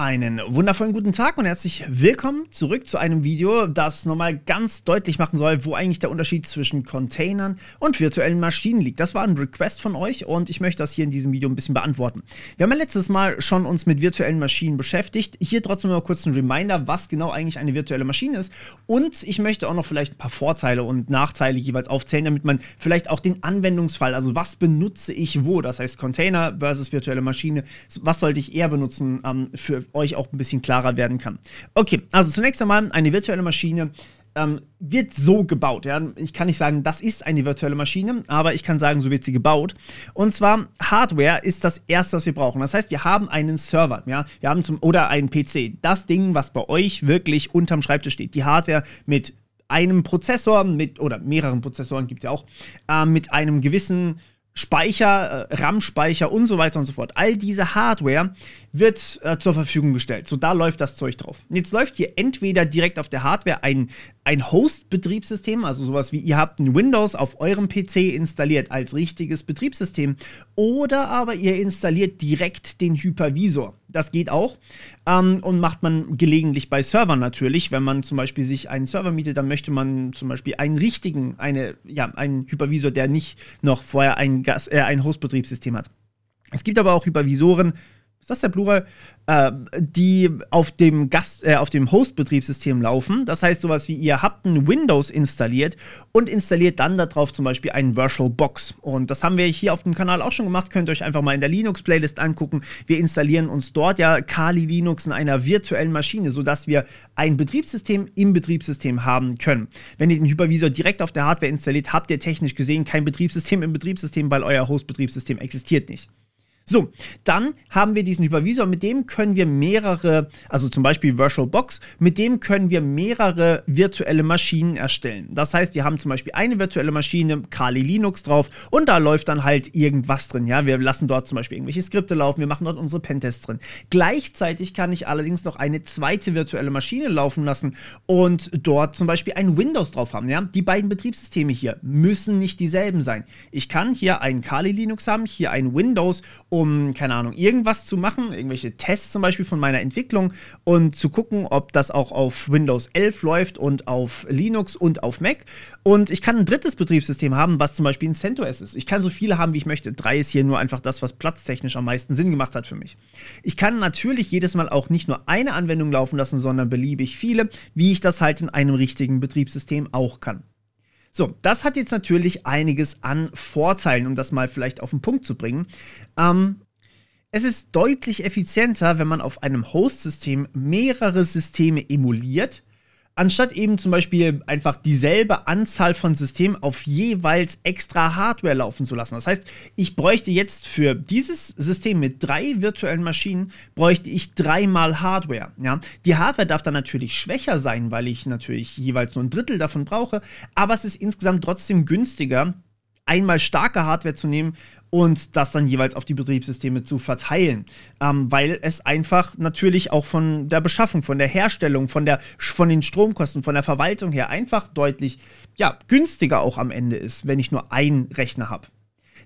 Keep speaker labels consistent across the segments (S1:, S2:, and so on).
S1: Einen wundervollen guten Tag und herzlich willkommen zurück zu einem Video, das nochmal ganz deutlich machen soll, wo eigentlich der Unterschied zwischen Containern und virtuellen Maschinen liegt. Das war ein Request von euch und ich möchte das hier in diesem Video ein bisschen beantworten. Wir haben ja letztes Mal schon uns mit virtuellen Maschinen beschäftigt. Hier trotzdem mal kurz ein Reminder, was genau eigentlich eine virtuelle Maschine ist. Und ich möchte auch noch vielleicht ein paar Vorteile und Nachteile jeweils aufzählen, damit man vielleicht auch den Anwendungsfall, also was benutze ich wo, das heißt Container versus virtuelle Maschine, was sollte ich eher benutzen ähm, für euch auch ein bisschen klarer werden kann. Okay, also zunächst einmal eine virtuelle Maschine ähm, wird so gebaut. Ja? Ich kann nicht sagen, das ist eine virtuelle Maschine, aber ich kann sagen, so wird sie gebaut. Und zwar Hardware ist das erste, was wir brauchen. Das heißt, wir haben einen Server, ja, wir haben zum oder einen PC. Das Ding, was bei euch wirklich unterm Schreibtisch steht, die Hardware mit einem Prozessor mit oder mehreren Prozessoren gibt es ja auch äh, mit einem gewissen Speicher, äh, RAM-Speicher und so weiter und so fort. All diese Hardware wird äh, zur Verfügung gestellt. So, da läuft das Zeug drauf. Jetzt läuft hier entweder direkt auf der Hardware ein, ein Host-Betriebssystem, also sowas wie ihr habt ein Windows auf eurem PC installiert als richtiges Betriebssystem, oder aber ihr installiert direkt den Hypervisor das geht auch. Ähm, und macht man gelegentlich bei Servern natürlich. Wenn man zum Beispiel sich einen Server mietet, dann möchte man zum Beispiel einen richtigen, eine, ja, einen Hypervisor, der nicht noch vorher ein, Gas, äh, ein Hostbetriebssystem hat. Es gibt aber auch Hypervisoren, ist das der Plural, äh, die auf dem Gast, äh, auf dem Host-Betriebssystem laufen. Das heißt sowas wie ihr habt ein Windows installiert und installiert dann darauf zum Beispiel einen VirtualBox. Und das haben wir hier auf dem Kanal auch schon gemacht. Könnt ihr euch einfach mal in der Linux-Playlist angucken. Wir installieren uns dort ja Kali Linux in einer virtuellen Maschine, sodass wir ein Betriebssystem im Betriebssystem haben können. Wenn ihr den Hypervisor direkt auf der Hardware installiert, habt ihr technisch gesehen kein Betriebssystem im Betriebssystem, weil euer Host-Betriebssystem existiert nicht. So, dann haben wir diesen Hypervisor, mit dem können wir mehrere, also zum Beispiel VirtualBox, mit dem können wir mehrere virtuelle Maschinen erstellen. Das heißt, wir haben zum Beispiel eine virtuelle Maschine, Kali Linux drauf und da läuft dann halt irgendwas drin. Ja, wir lassen dort zum Beispiel irgendwelche Skripte laufen, wir machen dort unsere Pentests drin. Gleichzeitig kann ich allerdings noch eine zweite virtuelle Maschine laufen lassen und dort zum Beispiel ein Windows drauf haben. Ja, die beiden Betriebssysteme hier müssen nicht dieselben sein. Ich kann hier einen Kali Linux haben, hier ein Windows und um, keine Ahnung, irgendwas zu machen, irgendwelche Tests zum Beispiel von meiner Entwicklung und zu gucken, ob das auch auf Windows 11 läuft und auf Linux und auf Mac. Und ich kann ein drittes Betriebssystem haben, was zum Beispiel ein CentOS ist. Ich kann so viele haben, wie ich möchte. Drei ist hier nur einfach das, was platztechnisch am meisten Sinn gemacht hat für mich. Ich kann natürlich jedes Mal auch nicht nur eine Anwendung laufen lassen, sondern beliebig viele, wie ich das halt in einem richtigen Betriebssystem auch kann. So, das hat jetzt natürlich einiges an Vorteilen, um das mal vielleicht auf den Punkt zu bringen. Ähm, es ist deutlich effizienter, wenn man auf einem Host-System mehrere Systeme emuliert anstatt eben zum Beispiel einfach dieselbe Anzahl von Systemen auf jeweils extra Hardware laufen zu lassen. Das heißt, ich bräuchte jetzt für dieses System mit drei virtuellen Maschinen, bräuchte ich dreimal Hardware. Ja? Die Hardware darf dann natürlich schwächer sein, weil ich natürlich jeweils nur ein Drittel davon brauche, aber es ist insgesamt trotzdem günstiger, einmal starke Hardware zu nehmen und das dann jeweils auf die Betriebssysteme zu verteilen, ähm, weil es einfach natürlich auch von der Beschaffung, von der Herstellung, von, der, von den Stromkosten, von der Verwaltung her einfach deutlich ja, günstiger auch am Ende ist, wenn ich nur einen Rechner habe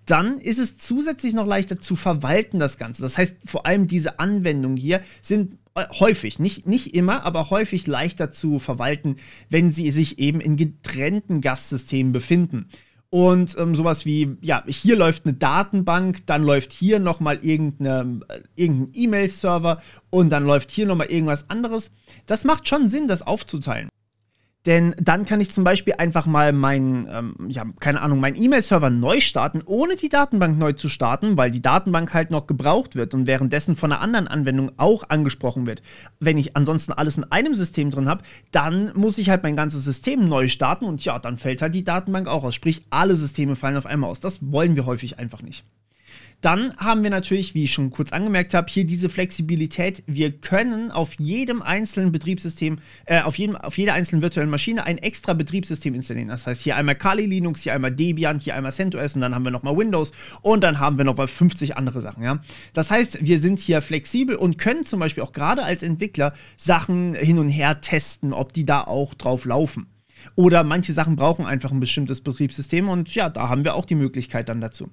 S1: dann ist es zusätzlich noch leichter zu verwalten, das Ganze. Das heißt, vor allem diese Anwendungen hier sind äh, häufig, nicht, nicht immer, aber häufig leichter zu verwalten, wenn sie sich eben in getrennten Gastsystemen befinden. Und ähm, sowas wie, ja, hier läuft eine Datenbank, dann läuft hier nochmal irgendeine, äh, irgendein E-Mail-Server und dann läuft hier nochmal irgendwas anderes. Das macht schon Sinn, das aufzuteilen. Denn dann kann ich zum Beispiel einfach mal meinen, ähm, ja, keine Ahnung, meinen E-Mail-Server neu starten, ohne die Datenbank neu zu starten, weil die Datenbank halt noch gebraucht wird und währenddessen von einer anderen Anwendung auch angesprochen wird. Wenn ich ansonsten alles in einem System drin habe, dann muss ich halt mein ganzes System neu starten und ja, dann fällt halt die Datenbank auch aus. Sprich, alle Systeme fallen auf einmal aus. Das wollen wir häufig einfach nicht. Dann haben wir natürlich, wie ich schon kurz angemerkt habe, hier diese Flexibilität. Wir können auf jedem einzelnen Betriebssystem, äh, auf, jedem, auf jeder einzelnen virtuellen Maschine ein extra Betriebssystem installieren. Das heißt, hier einmal Kali Linux, hier einmal Debian, hier einmal CentOS und dann haben wir nochmal Windows und dann haben wir nochmal 50 andere Sachen. Ja? Das heißt, wir sind hier flexibel und können zum Beispiel auch gerade als Entwickler Sachen hin und her testen, ob die da auch drauf laufen. Oder manche Sachen brauchen einfach ein bestimmtes Betriebssystem und ja, da haben wir auch die Möglichkeit dann dazu.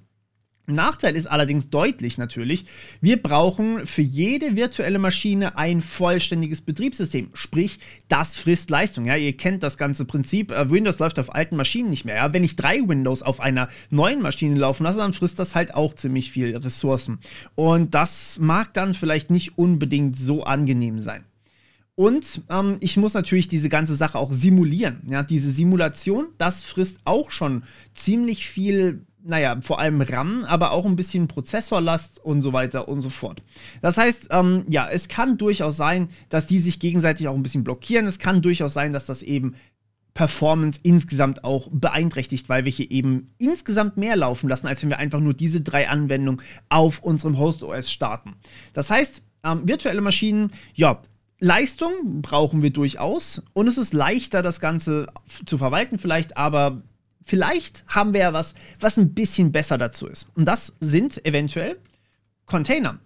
S1: Nachteil ist allerdings deutlich natürlich, wir brauchen für jede virtuelle Maschine ein vollständiges Betriebssystem, sprich, das frisst Leistung. Ja, ihr kennt das ganze Prinzip, äh, Windows läuft auf alten Maschinen nicht mehr. Ja, wenn ich drei Windows auf einer neuen Maschine laufen lasse, dann frisst das halt auch ziemlich viel Ressourcen. Und das mag dann vielleicht nicht unbedingt so angenehm sein. Und ähm, ich muss natürlich diese ganze Sache auch simulieren. Ja, diese Simulation, das frisst auch schon ziemlich viel naja, vor allem RAM, aber auch ein bisschen Prozessorlast und so weiter und so fort. Das heißt, ähm, ja, es kann durchaus sein, dass die sich gegenseitig auch ein bisschen blockieren. Es kann durchaus sein, dass das eben Performance insgesamt auch beeinträchtigt, weil wir hier eben insgesamt mehr laufen lassen, als wenn wir einfach nur diese drei Anwendungen auf unserem Host OS starten. Das heißt, ähm, virtuelle Maschinen, ja, Leistung brauchen wir durchaus und es ist leichter, das Ganze zu verwalten vielleicht, aber vielleicht haben wir ja was, was ein bisschen besser dazu ist. Und das sind eventuell Container.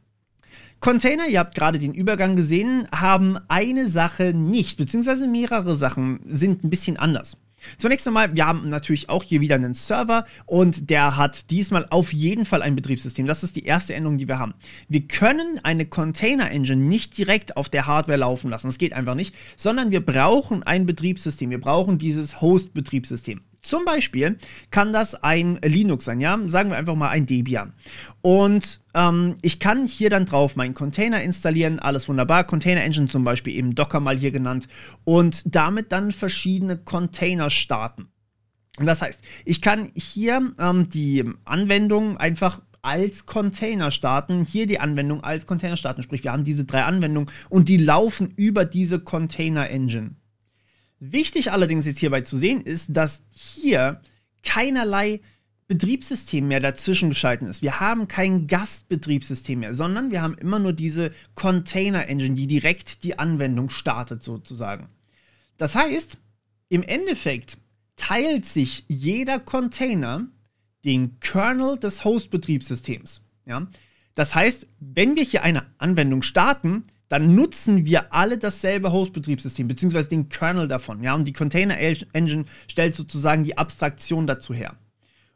S1: Container, ihr habt gerade den Übergang gesehen, haben eine Sache nicht, beziehungsweise mehrere Sachen sind ein bisschen anders. Zunächst einmal, wir haben natürlich auch hier wieder einen Server und der hat diesmal auf jeden Fall ein Betriebssystem. Das ist die erste Änderung, die wir haben. Wir können eine Container Engine nicht direkt auf der Hardware laufen lassen. Das geht einfach nicht, sondern wir brauchen ein Betriebssystem. Wir brauchen dieses Host-Betriebssystem. Zum Beispiel kann das ein Linux sein, ja, sagen wir einfach mal ein Debian. Und ähm, ich kann hier dann drauf meinen Container installieren, alles wunderbar. Container Engine zum Beispiel eben Docker mal hier genannt und damit dann verschiedene Container starten. Und das heißt, ich kann hier ähm, die Anwendung einfach als Container starten, hier die Anwendung als Container starten. Sprich, wir haben diese drei Anwendungen und die laufen über diese Container Engine. Wichtig allerdings jetzt hierbei zu sehen ist, dass hier keinerlei Betriebssystem mehr dazwischen geschalten ist. Wir haben kein Gastbetriebssystem mehr, sondern wir haben immer nur diese Container Engine, die direkt die Anwendung startet sozusagen. Das heißt, im Endeffekt teilt sich jeder Container den Kernel des Host-Betriebssystems. Ja? Das heißt, wenn wir hier eine Anwendung starten, dann nutzen wir alle dasselbe Host-Betriebssystem, beziehungsweise den Kernel davon. Ja? Und die Container Engine stellt sozusagen die Abstraktion dazu her.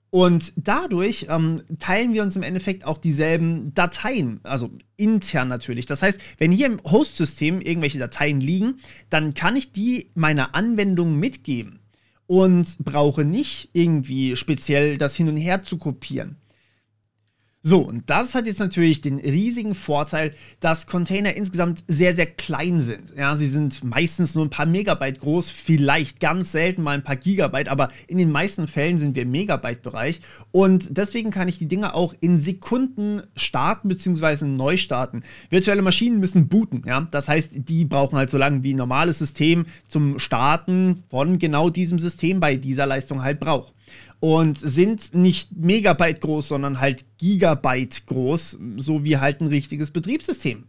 S1: Und dadurch ähm, teilen wir uns im Endeffekt auch dieselben Dateien, also intern natürlich. Das heißt, wenn hier im Host-System irgendwelche Dateien liegen, dann kann ich die meiner Anwendung mitgeben und brauche nicht irgendwie speziell das hin und her zu kopieren. So, und das hat jetzt natürlich den riesigen Vorteil, dass Container insgesamt sehr, sehr klein sind. Ja, sie sind meistens nur ein paar Megabyte groß, vielleicht ganz selten mal ein paar Gigabyte, aber in den meisten Fällen sind wir im Megabyte-Bereich. Und deswegen kann ich die Dinge auch in Sekunden starten bzw. neu starten. Virtuelle Maschinen müssen booten. Ja? Das heißt, die brauchen halt so lange wie ein normales System zum Starten von genau diesem System bei dieser Leistung halt braucht und sind nicht Megabyte groß, sondern halt Gigabyte groß, so wie halt ein richtiges Betriebssystem.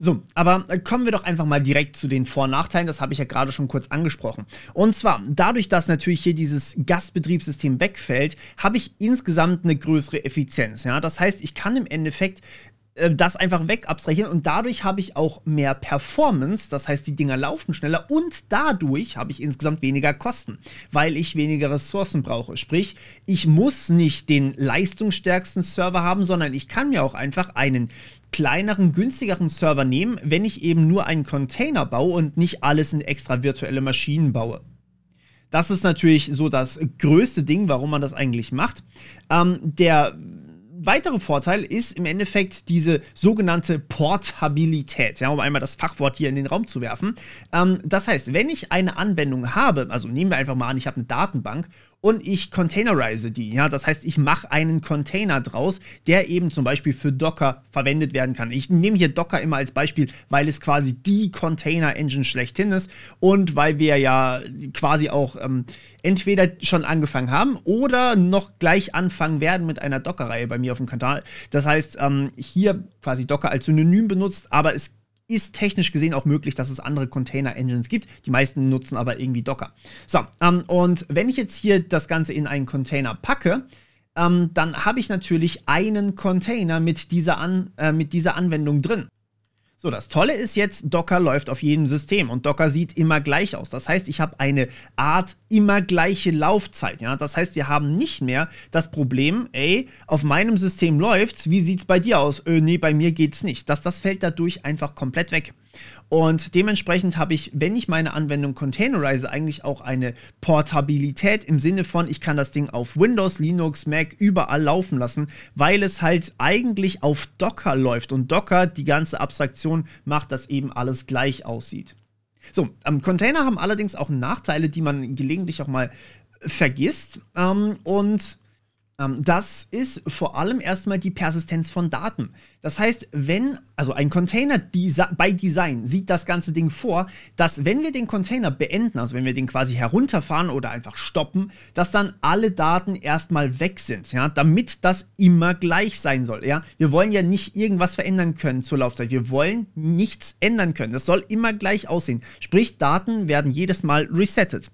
S1: So, aber kommen wir doch einfach mal direkt zu den Vor- und Nachteilen. Das habe ich ja gerade schon kurz angesprochen. Und zwar, dadurch, dass natürlich hier dieses Gastbetriebssystem wegfällt, habe ich insgesamt eine größere Effizienz. Ja? Das heißt, ich kann im Endeffekt äh, das einfach weg abstrahieren und dadurch habe ich auch mehr Performance, das heißt, die Dinger laufen schneller und dadurch habe ich insgesamt weniger Kosten, weil ich weniger Ressourcen brauche. Sprich, ich muss nicht den leistungsstärksten Server haben, sondern ich kann mir auch einfach einen kleineren, günstigeren Server nehmen, wenn ich eben nur einen Container baue und nicht alles in extra virtuelle Maschinen baue. Das ist natürlich so das größte Ding, warum man das eigentlich macht. Ähm, der weitere Vorteil ist im Endeffekt diese sogenannte Portabilität, ja, um einmal das Fachwort hier in den Raum zu werfen. Ähm, das heißt, wenn ich eine Anwendung habe, also nehmen wir einfach mal an, ich habe eine Datenbank und ich containerize die. Ja, das heißt, ich mache einen Container draus, der eben zum Beispiel für Docker verwendet werden kann. Ich nehme hier Docker immer als Beispiel, weil es quasi die Container-Engine schlechthin ist und weil wir ja quasi auch ähm, entweder schon angefangen haben oder noch gleich anfangen werden mit einer Docker-Reihe bei mir auf dem Kanal. Das heißt, ähm, hier quasi Docker als Synonym benutzt, aber es ist technisch gesehen auch möglich, dass es andere Container-Engines gibt. Die meisten nutzen aber irgendwie Docker. So, ähm, und wenn ich jetzt hier das Ganze in einen Container packe, ähm, dann habe ich natürlich einen Container mit dieser, An äh, mit dieser Anwendung drin. So, das Tolle ist jetzt, Docker läuft auf jedem System und Docker sieht immer gleich aus. Das heißt, ich habe eine Art immer gleiche Laufzeit. Ja? Das heißt, wir haben nicht mehr das Problem, ey, auf meinem System läuft's, wie sieht's bei dir aus? Öh, nee, bei mir geht's nicht. Das, das fällt dadurch einfach komplett weg. Und dementsprechend habe ich, wenn ich meine Anwendung containerize, eigentlich auch eine Portabilität im Sinne von, ich kann das Ding auf Windows, Linux, Mac überall laufen lassen, weil es halt eigentlich auf Docker läuft und Docker die ganze Abstraktion macht, dass eben alles gleich aussieht. So, ähm, Container haben allerdings auch Nachteile, die man gelegentlich auch mal vergisst. Ähm, und ähm, das ist vor allem erstmal die Persistenz von Daten. Das heißt, wenn, also ein Container bei Design sieht das ganze Ding vor, dass wenn wir den Container beenden, also wenn wir den quasi herunterfahren oder einfach stoppen, dass dann alle Daten erstmal weg sind, ja, damit das immer gleich sein soll, ja. Wir wollen ja nicht irgendwas verändern können zur Laufzeit. Wir wollen nichts ändern können. Das soll immer gleich aussehen. Sprich, Daten werden jedes Mal resettet.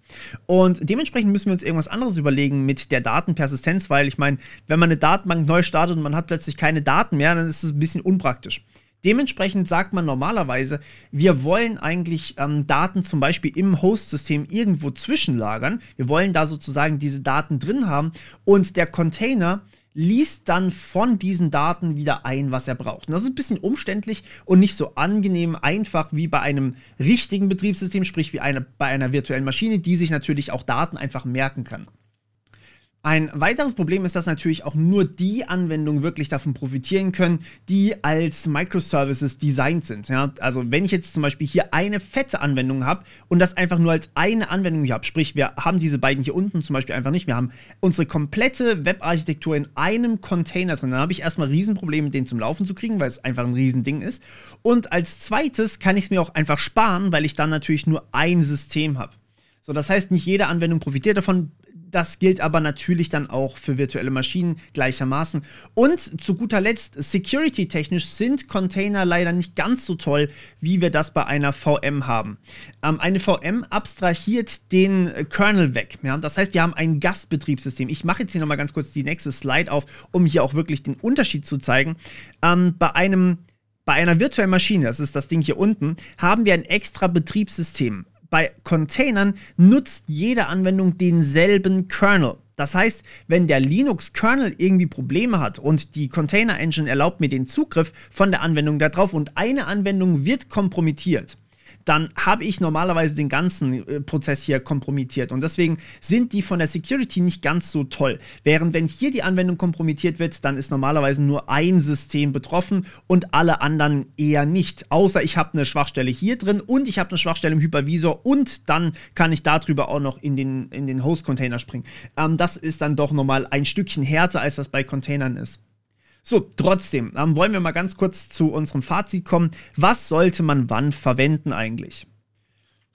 S1: Und dementsprechend müssen wir uns irgendwas anderes überlegen mit der Datenpersistenz, weil ich meine, wenn man eine Datenbank neu startet und man hat plötzlich keine Daten mehr, dann ist es ein bisschen unpraktisch. Dementsprechend sagt man normalerweise, wir wollen eigentlich ähm, Daten zum Beispiel im Host-System irgendwo zwischenlagern. Wir wollen da sozusagen diese Daten drin haben und der Container liest dann von diesen Daten wieder ein, was er braucht. Und das ist ein bisschen umständlich und nicht so angenehm einfach wie bei einem richtigen Betriebssystem, sprich wie eine, bei einer virtuellen Maschine, die sich natürlich auch Daten einfach merken kann. Ein weiteres Problem ist, dass natürlich auch nur die Anwendungen wirklich davon profitieren können, die als Microservices designt sind. Ja, also wenn ich jetzt zum Beispiel hier eine fette Anwendung habe und das einfach nur als eine Anwendung hier habe, sprich wir haben diese beiden hier unten zum Beispiel einfach nicht, wir haben unsere komplette Webarchitektur in einem Container drin, dann habe ich erstmal Riesenprobleme, den zum Laufen zu kriegen, weil es einfach ein Riesending ist. Und als zweites kann ich es mir auch einfach sparen, weil ich dann natürlich nur ein System habe. So, das heißt, nicht jede Anwendung profitiert davon. Das gilt aber natürlich dann auch für virtuelle Maschinen gleichermaßen. Und zu guter Letzt, security-technisch sind Container leider nicht ganz so toll, wie wir das bei einer VM haben. Ähm, eine VM abstrahiert den äh, Kernel weg. Ja? Das heißt, wir haben ein Gastbetriebssystem. Ich mache jetzt hier nochmal ganz kurz die nächste Slide auf, um hier auch wirklich den Unterschied zu zeigen. Ähm, bei einem bei einer virtuellen Maschine, das ist das Ding hier unten, haben wir ein extra Betriebssystem bei Containern nutzt jede Anwendung denselben Kernel. Das heißt, wenn der Linux-Kernel irgendwie Probleme hat und die Container-Engine erlaubt mir den Zugriff von der Anwendung darauf und eine Anwendung wird kompromittiert, dann habe ich normalerweise den ganzen äh, Prozess hier kompromittiert. Und deswegen sind die von der Security nicht ganz so toll. Während wenn hier die Anwendung kompromittiert wird, dann ist normalerweise nur ein System betroffen und alle anderen eher nicht. Außer ich habe eine Schwachstelle hier drin und ich habe eine Schwachstelle im Hypervisor und dann kann ich darüber auch noch in den, in den Host-Container springen. Ähm, das ist dann doch nochmal ein Stückchen härter, als das bei Containern ist. So, trotzdem, ähm, wollen wir mal ganz kurz zu unserem Fazit kommen. Was sollte man wann verwenden eigentlich?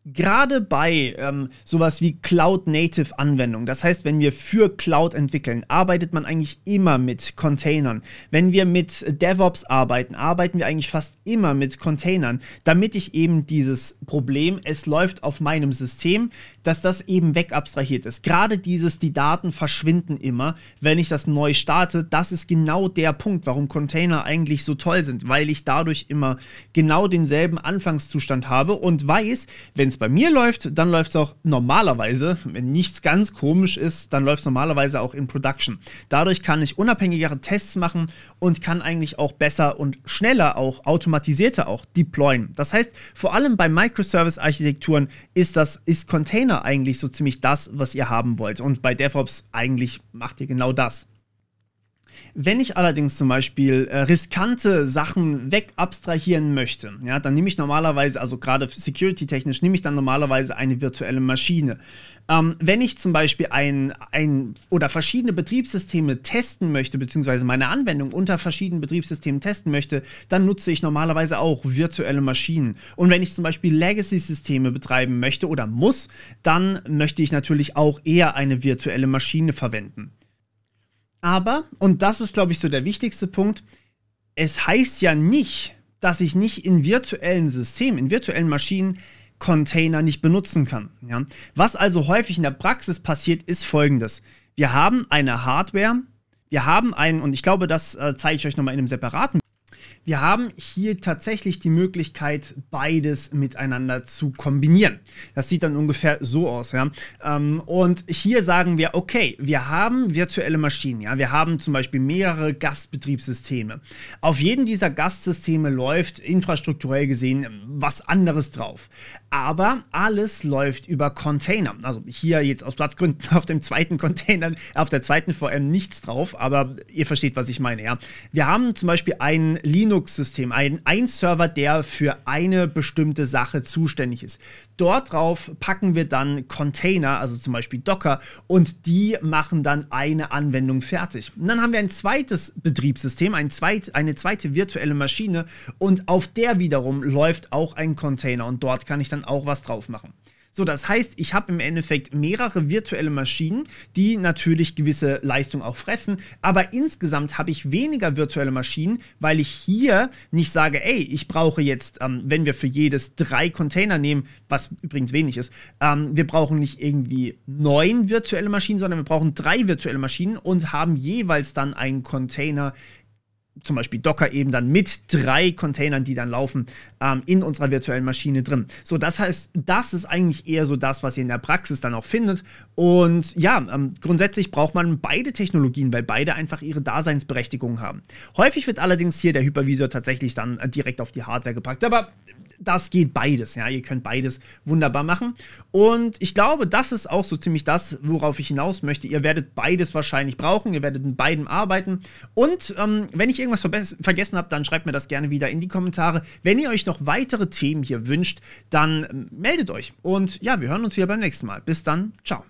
S1: gerade bei ähm, sowas wie Cloud-Native-Anwendungen, das heißt, wenn wir für Cloud entwickeln, arbeitet man eigentlich immer mit Containern. Wenn wir mit DevOps arbeiten, arbeiten wir eigentlich fast immer mit Containern, damit ich eben dieses Problem, es läuft auf meinem System, dass das eben wegabstrahiert ist. Gerade dieses, die Daten verschwinden immer, wenn ich das neu starte, das ist genau der Punkt, warum Container eigentlich so toll sind, weil ich dadurch immer genau denselben Anfangszustand habe und weiß, wenn es es bei mir läuft, dann läuft es auch normalerweise, wenn nichts ganz komisch ist, dann läuft es normalerweise auch in Production. Dadurch kann ich unabhängigere Tests machen und kann eigentlich auch besser und schneller auch automatisierter auch deployen. Das heißt, vor allem bei Microservice-Architekturen ist das, ist Container eigentlich so ziemlich das, was ihr haben wollt. Und bei DevOps eigentlich macht ihr genau das. Wenn ich allerdings zum Beispiel äh, riskante Sachen wegabstrahieren möchte, ja, dann nehme ich normalerweise, also gerade security-technisch, nehme ich dann normalerweise eine virtuelle Maschine. Ähm, wenn ich zum Beispiel ein, ein oder verschiedene Betriebssysteme testen möchte, beziehungsweise meine Anwendung unter verschiedenen Betriebssystemen testen möchte, dann nutze ich normalerweise auch virtuelle Maschinen. Und wenn ich zum Beispiel Legacy-Systeme betreiben möchte oder muss, dann möchte ich natürlich auch eher eine virtuelle Maschine verwenden. Aber, und das ist, glaube ich, so der wichtigste Punkt, es heißt ja nicht, dass ich nicht in virtuellen Systemen, in virtuellen Maschinen Container nicht benutzen kann. Ja? Was also häufig in der Praxis passiert, ist folgendes. Wir haben eine Hardware, wir haben einen, und ich glaube, das äh, zeige ich euch nochmal in einem separaten wir haben hier tatsächlich die Möglichkeit, beides miteinander zu kombinieren. Das sieht dann ungefähr so aus. Ja? Ähm, und hier sagen wir, okay, wir haben virtuelle Maschinen. Ja? Wir haben zum Beispiel mehrere Gastbetriebssysteme. Auf jedem dieser Gastsysteme läuft infrastrukturell gesehen was anderes drauf. Aber alles läuft über Container. Also hier jetzt aus Platzgründen auf dem zweiten Container, auf der zweiten VM nichts drauf, aber ihr versteht, was ich meine. Ja? Wir haben zum Beispiel einen Linux Linux-System, ein, ein Server, der für eine bestimmte Sache zuständig ist. Dort drauf packen wir dann Container, also zum Beispiel Docker, und die machen dann eine Anwendung fertig. Und dann haben wir ein zweites Betriebssystem, ein zweit, eine zweite virtuelle Maschine und auf der wiederum läuft auch ein Container und dort kann ich dann auch was drauf machen. So, das heißt, ich habe im Endeffekt mehrere virtuelle Maschinen, die natürlich gewisse Leistung auch fressen, aber insgesamt habe ich weniger virtuelle Maschinen, weil ich hier nicht sage, ey, ich brauche jetzt, ähm, wenn wir für jedes drei Container nehmen, was übrigens wenig ist, ähm, wir brauchen nicht irgendwie neun virtuelle Maschinen, sondern wir brauchen drei virtuelle Maschinen und haben jeweils dann einen Container zum Beispiel Docker eben dann mit drei Containern, die dann laufen, ähm, in unserer virtuellen Maschine drin. So, das heißt, das ist eigentlich eher so das, was ihr in der Praxis dann auch findet. Und ja, ähm, grundsätzlich braucht man beide Technologien, weil beide einfach ihre Daseinsberechtigung haben. Häufig wird allerdings hier der Hypervisor tatsächlich dann äh, direkt auf die Hardware gepackt, aber das geht beides, ja, ihr könnt beides wunderbar machen. Und ich glaube, das ist auch so ziemlich das, worauf ich hinaus möchte. Ihr werdet beides wahrscheinlich brauchen, ihr werdet in beidem arbeiten. Und ähm, wenn ich irgendwas vergessen habe, dann schreibt mir das gerne wieder in die Kommentare. Wenn ihr euch noch weitere Themen hier wünscht, dann ähm, meldet euch. Und ja, wir hören uns wieder beim nächsten Mal. Bis dann, ciao.